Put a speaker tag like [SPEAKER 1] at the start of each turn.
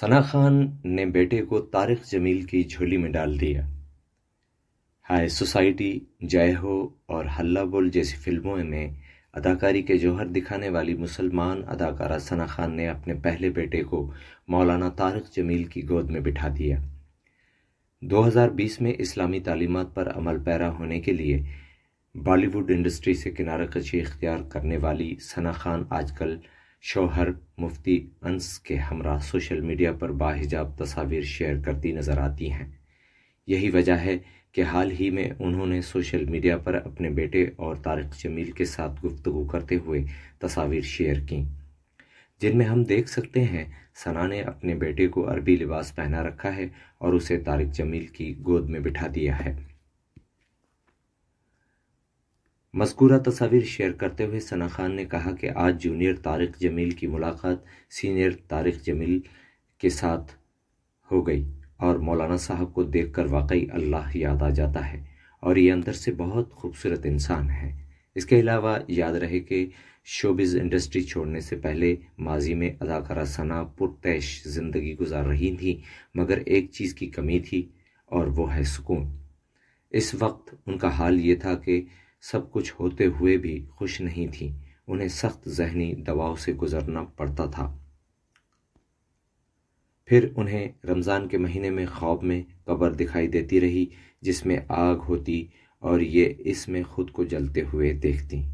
[SPEAKER 1] सना खान ने बेटे को तारिक जमील की झोली में डाल दिया हाय सोसाइटी जय हो और हल्ला बोल जैसी फिल्मों में अदाकारी के जौहर दिखाने वाली मुसलमान अदाकारा सना खान ने अपने पहले बेटे को मौलाना तारिक जमील की गोद में बिठा दिया 2020 में इस्लामी तालीमत पर अमल पैरा होने के लिए बॉलीवुड इंडस्ट्री से किनारा कशी इख्तियार करने वाली सना खान आजकल शोहर मुफ्ती अंस के हमरा सोशल मीडिया पर बाहिजाब तस्वीर शेयर करती नज़र आती हैं यही वजह है कि हाल ही में उन्होंने सोशल मीडिया पर अपने बेटे और तारक जमील के साथ गुफ्तु करते हुए तस्वीर शेयर की जिनमें हम देख सकते हैं सना ने अपने बेटे को अरबी लिबास पहना रखा है और उसे तारक जमील की गोद में बिठा दिया है मस्कूरा तस्वीर शेयर करते हुए सना खान ने कहा कि आज जूनियर तारिक जमील की मुलाकात सीनियर तारिक जमील के साथ हो गई और मौलाना साहब को देखकर वाकई अल्लाह याद आ जाता है और ये अंदर से बहुत खूबसूरत इंसान है इसके अलावा याद रहे कि शोबिज़ इंडस्ट्री छोड़ने से पहले माजी में अदाकारा सना पुरतश ज़िंदगी गुजार रही थी मगर एक चीज़ की कमी थी और वो है सुकून इस वक्त उनका हाल ये था कि सब कुछ होते हुए भी खुश नहीं थी उन्हें सख्त जहनी दबाव से गुजरना पड़ता था फिर उन्हें रमज़ान के महीने में ख्वाब में कब्र दिखाई देती रही जिसमें आग होती और ये इसमें खुद को जलते हुए देखती